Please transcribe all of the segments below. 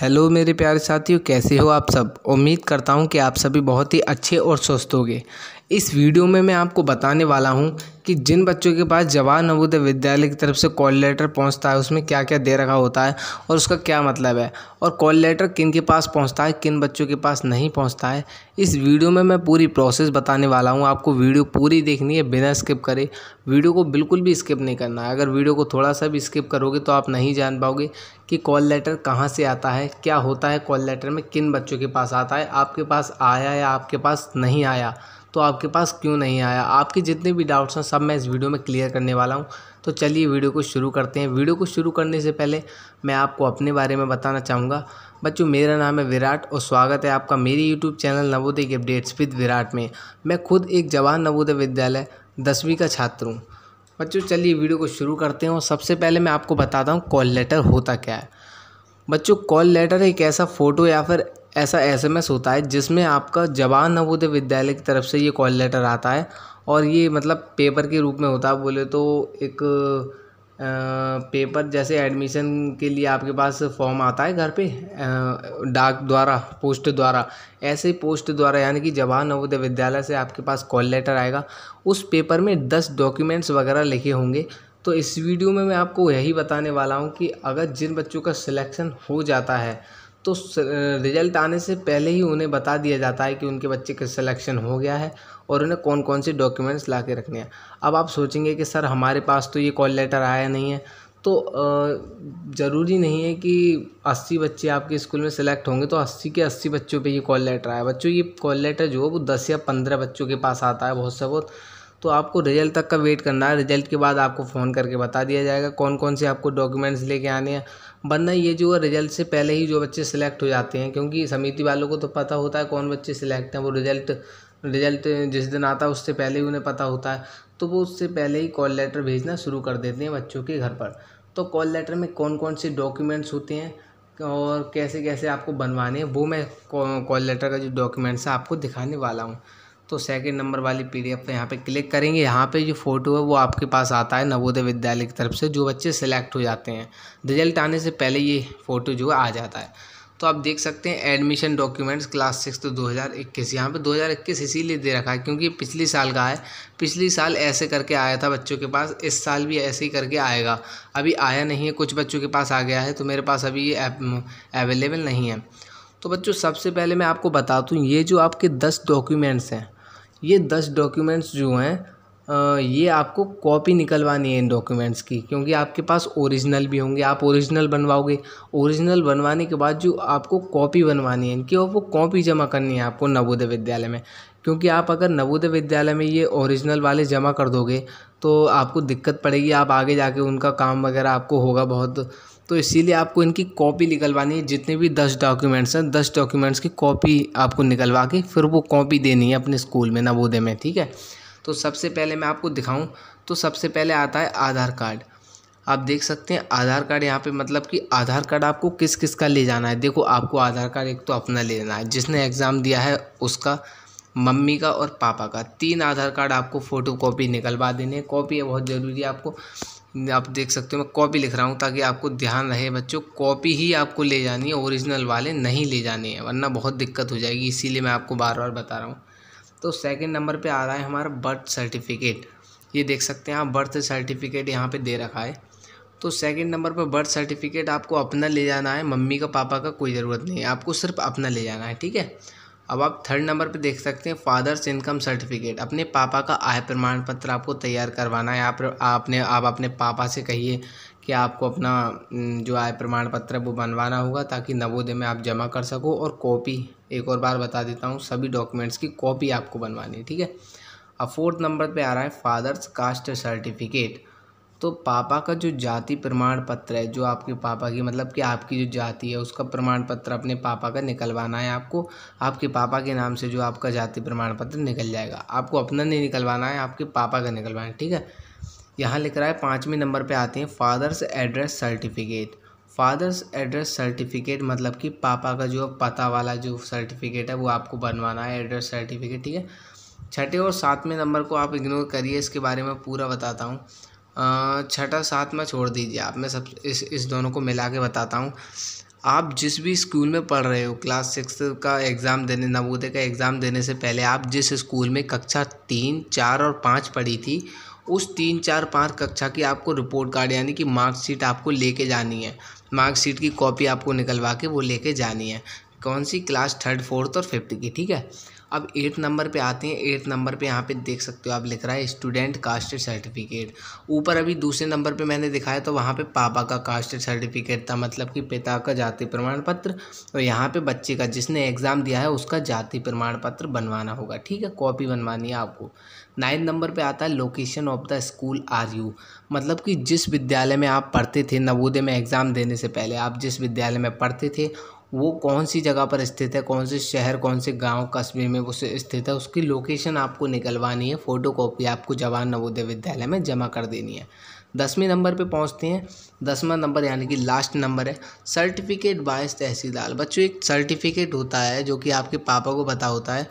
hello मेरे प्यारे साथियों कैसे हो आप सब उम्मीद करता हूँ कि आप सभी बहुत ही अच्छे और स्वस्थ होंगे इस वीडियो में मैं आपको बताने वाला हूँ कि जिन बच्चों के पास जवाहर नवोदय विद्यालय की तरफ से कॉल लेटर पहुँचता है उसमें क्या क्या दे रखा होता है और उसका क्या मतलब है और कॉल लेटर किन के पास पहुँचता है किन बच्चों के पास नहीं पहुँचता है इस वीडियो में मैं पूरी प्रोसेस बताने वाला हूँ आपको वीडियो पूरी देखनी है बिना स्किप करे वीडियो को बिल्कुल भी स्किप नहीं करना है अगर वीडियो को थोड़ा सा भी स्किप करोगे तो आप नहीं जान पाओगे कि कॉल लेटर कहाँ से आता है क्या होता है कॉल लेटर में किन बच्चों के पास आता है आपके पास आया या आपके पास नहीं आया तो आपके पास क्यों नहीं आया आपके जितने भी डाउट्स हैं सब मैं इस वीडियो में क्लियर करने वाला हूँ तो चलिए वीडियो को शुरू करते हैं वीडियो को शुरू करने से पहले मैं आपको अपने बारे में बताना चाहूँगा बच्चों मेरा नाम है विराट और स्वागत है आपका मेरी YouTube channel Navodaya updates with Virat में मैं खुद एक जवान नवोदय विद्यालय दसवीं का छात्र हूँ बच्चों चलिए वीडियो को शुरू करते हैं और सबसे पहले मैं आपको बताता हूँ कॉल लेटर होता क्या है बच्चों कॉल लेटर एक ऐसा फ़ोटो या फिर ऐसा एस होता है जिसमें आपका जवाहर नवोदय विद्यालय की तरफ से ये कॉल लेटर आता है और ये मतलब पेपर के रूप में होता है बोले तो एक पेपर जैसे एडमिशन के लिए आपके पास फॉर्म आता है घर पे डाक द्वारा पोस्ट द्वारा ऐसे पोस्ट द्वारा यानी कि जवाहर नवोदय विद्यालय से आपके पास कॉल लेटर आएगा उस पेपर में दस डॉक्यूमेंट्स वगैरह लिखे होंगे तो इस वीडियो में मैं आपको यही बताने वाला हूँ कि अगर जिन बच्चों का सिलेक्शन हो जाता है तो रिजल्ट आने से पहले ही उन्हें बता दिया जाता है कि उनके बच्चे का सिलेक्शन हो गया है और उन्हें कौन कौन से डॉक्यूमेंट्स ला के रखने हैं अब आप सोचेंगे कि सर हमारे पास तो ये कॉल लेटर आया नहीं है तो ज़रूरी नहीं है कि अस्सी बच्चे आपके स्कूल में सेलेक्ट होंगे तो अस्सी के अस्सी बच्चों पे ये कॉल लेटर आया बच्चों ये कॉल लेटर जो है वो दस या पंद्रह बच्चों के पास आता है बहुत से बहुत तो आपको रिजल्ट तक का वेट करना है रिजल्ट के बाद आपको फ़ोन करके बता दिया जाएगा कौन कौन से आपको डॉक्यूमेंट्स लेके आने हैं वरना ये जो है रिजल्ट से पहले ही जो बच्चे सिलेक्ट हो जाते हैं क्योंकि समिति वालों को तो पता होता है कौन बच्चे सिलेक्ट हैं वो रिजल्ट रिजल्ट जिस दिन आता है उससे पहले ही उन्हें पता होता है तो वो उससे पहले ही कॉल लेटर भेजना शुरू कर देते हैं बच्चों के घर पर तो कॉल लेटर में कौन कौन से डॉक्यूमेंट्स होते हैं और कैसे कैसे आपको बनवाने हैं वो मैं कॉल लेटर का जो डॉक्यूमेंट्स है आपको दिखाने वाला हूँ तो सेकंड नंबर वाली पीडीएफ पे तो यहाँ पे क्लिक करेंगे यहाँ पे जो फ़ोटो है वो आपके पास आता है नवोदय विद्यालय की तरफ से जो बच्चे सेलेक्ट हो जाते हैं रिजल्ट आने से पहले ये फ़ोटो जो है आ जाता है तो आप देख सकते हैं एडमिशन डॉक्यूमेंट्स क्लास सिक्स तो दो हज़ार इक्कीस यहाँ पर दो हज़ार इक्कीस इसीलिए दे रखा है क्योंकि पिछले साल का है पिछले साल ऐसे करके आया था बच्चों के पास इस साल भी ऐसे ही करके आएगा अभी आया नहीं है कुछ बच्चों के पास आ गया है तो मेरे पास अभी ये अवेलेबल नहीं है तो बच्चों सबसे पहले मैं आपको बता दूँ ये जो आपके दस डॉक्यूमेंट्स हैं ये दस डॉक्यूमेंट्स जो हैं ये आपको कॉपी निकलवानी है इन डॉक्यूमेंट्स की क्योंकि आपके पास ओरिजिनल भी होंगे आप ओरिजिनल बनवाओगे ओरिजिनल बनवाने के बाद जो आपको कॉपी बनवानी है इनकी वो कॉपी जमा करनी है आपको नवोदय विद्यालय में क्योंकि आप अगर नवोदय विद्यालय में ये ओरिजिनल वाले जमा कर दोगे तो आपको दिक्कत पड़ेगी आप आगे जाके उनका काम वगैरह आपको होगा बहुत तो इसीलिए आपको इनकी कॉपी निकलवानी है जितने भी दस डॉक्यूमेंट्स हैं दस डॉक्यूमेंट्स की कॉपी आपको निकलवा के फिर वो कॉपी देनी है अपने स्कूल में नवोदय में ठीक है तो सबसे पहले मैं आपको दिखाऊँ तो सबसे पहले आता है आधार कार्ड आप देख सकते हैं आधार कार्ड यहाँ पे मतलब कि आधार कार्ड आपको किस किस का ले जाना है देखो आपको आधार कार्ड एक तो अपना ले लेना है जिसने एग्ज़ाम दिया है उसका मम्मी का और पापा का तीन आधार कार्ड आपको फ़ोटो कॉपी निकलवा देने कॉपी है बहुत ज़रूरी है आपको आप देख सकते हो मैं कॉपी लिख रहा हूँ ताकि आपको ध्यान रहे बच्चों कॉपी ही आपको ले जानी है ओरिजिनल वाले नहीं ले जाने हैं वरना बहुत दिक्कत हो जाएगी इसीलिए मैं आपको बार बार बता रहा हूँ तो सेकंड नंबर पे आ रहा है हमारा बर्थ सर्टिफिकेट ये देख सकते हैं आप बर्थ सर्टिफिकेट यहाँ पर दे रखा है तो सेकेंड नंबर पर बर्थ सर्टिफिकेट आपको अपना ले जाना है मम्मी का पापा का कोई ज़रूरत नहीं है आपको सिर्फ अपना ले जाना है ठीक है अब आप थर्ड नंबर पे देख सकते हैं फादर्स इनकम सर्टिफिकेट अपने पापा का आय प्रमाण पत्र आपको तैयार करवाना है आप आपने आप अपने पापा से कहिए कि आपको अपना जो आय प्रमाण पत्र है वो बनवाना होगा ताकि नवोदय में आप जमा कर सको और कॉपी एक और बार बता देता हूँ सभी डॉक्यूमेंट्स की कॉपी आपको बनवानी है ठीक है अब फोर्थ नंबर पर आ रहा है फादर्स कास्ट सर्टिफिकेट तो पापा का जो जाति प्रमाण पत्र है जो आपके पापा की मतलब कि आपकी जो जाति है उसका प्रमाण पत्र अपने पापा का निकलवाना है आपको आपके पापा के नाम से जो आपका जाति प्रमाण पत्र निकल जाएगा आपको अपना नहीं निकलवाना है आपके पापा का निकलवाना है ठीक है यहाँ लिख रहा है पाँचवें नंबर पर आते हैं father's address certificate father's address certificate मतलब कि पापा का जो पता वाला जो सर्टिफिकेट है वो आपको बनवाना है एड्रेस सर्टिफिकेट ठीक है छठे और सातवें नंबर को आप इग्नोर करिए इसके बारे में पूरा बताता हूँ छठा में छोड़ दीजिए आप मैं सब इस इस दोनों को मिला के बताता हूँ आप जिस भी स्कूल में पढ़ रहे हो क्लास सिक्स का एग्ज़ाम देने नवोदय का एग्ज़ाम देने से पहले आप जिस स्कूल में कक्षा तीन चार और पाँच पढ़ी थी उस तीन चार पाँच कक्षा की आपको रिपोर्ट कार्ड यानी कि मार्कशीट आपको लेके जानी है मार्कशीट की कॉपी आपको निकलवा के वो लेके जानी है कौन सी क्लास थर्ड फोर्थ और फिफ्थ की ठीक है अब एट नंबर पे आते हैं एट नंबर पे यहाँ पे देख सकते हो आप लिख रहा है स्टूडेंट कास्ट सर्टिफिकेट ऊपर अभी दूसरे नंबर पे मैंने दिखाया तो वहाँ पे पापा का कास्ट सर्टिफिकेट था मतलब कि पिता का जाति प्रमाण पत्र और यहाँ पे बच्चे का जिसने एग्ज़ाम दिया है उसका जाति प्रमाण पत्र बनवाना होगा ठीक है कॉपी बनवानी है आपको नाइन नंबर पर आता है location of the school R U मतलब कि जिस विद्यालय में आप पढ़ते थे नवोदय में एग्ज़ाम देने से पहले आप जिस विद्यालय में पढ़ते थे वो कौन सी जगह पर स्थित है कौन से शहर कौन से गांव कस्बे में वो स्थित है उसकी लोकेशन आपको निकलवानी है फ़ोटो कॉपी आपको जवाहर नवोदय विद्यालय में जमा कर देनी है दसवें नंबर पे पहुंचते हैं दसवां नंबर यानी कि लास्ट नंबर है सर्टिफिकेट बायस तहसीलदार बच्चों एक सर्टिफिकेट होता है जो कि आपके पापा को पता होता है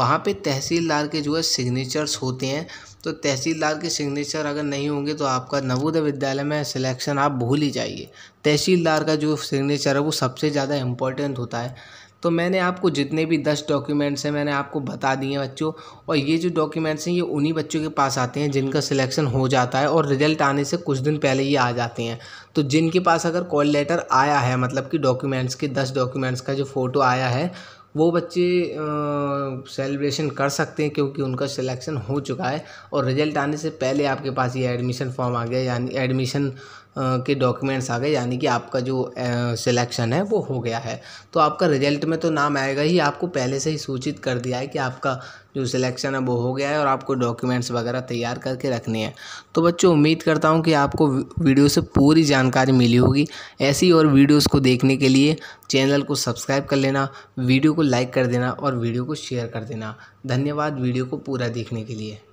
वहाँ पर तहसीलदार के जो है सिग्नेचर्स होते हैं तो तहसीलदार के सिग्नेचर अगर नहीं होंगे तो आपका नवोदय विद्यालय में सिलेक्शन आप भूल ही जाइए तहसीलदार का जो सिग्नेचर है वो सबसे ज़्यादा इम्पोर्टेंट होता है तो मैंने आपको जितने भी दस डॉक्यूमेंट्स हैं मैंने आपको बता दिए हैं बच्चों और ये जो डॉक्यूमेंट्स हैं ये उन्हीं बच्चों के पास आते हैं जिनका सिलेक्शन हो जाता है और रिजल्ट आने से कुछ दिन पहले ये आ जाते हैं तो जिनके पास अगर कॉल लेटर आया है मतलब कि डॉक्यूमेंट्स के दस डॉक्यूमेंट्स का जो फ़ोटो आया है वो बच्चे सेलिब्रेशन कर सकते हैं क्योंकि उनका सिलेक्शन हो चुका है और रिजल्ट आने से पहले आपके पास ये एडमिशन फॉर्म आ गया यानी एडमिशन के डॉक्यूमेंट्स आ गए यानी कि आपका जो सिलेक्शन है वो हो गया है तो आपका रिजल्ट में तो नाम आएगा ही आपको पहले से ही सूचित कर दिया है कि आपका जो सिलेक्शन है वो हो गया है और आपको डॉक्यूमेंट्स वगैरह तैयार करके रखने हैं तो बच्चों उम्मीद करता हूँ कि आपको वीडियो से पूरी जानकारी मिली होगी ऐसी और वीडियोज़ को देखने के लिए चैनल को सब्सक्राइब कर लेना वीडियो को लाइक कर देना और वीडियो को शेयर कर देना धन्यवाद वीडियो को पूरा देखने के लिए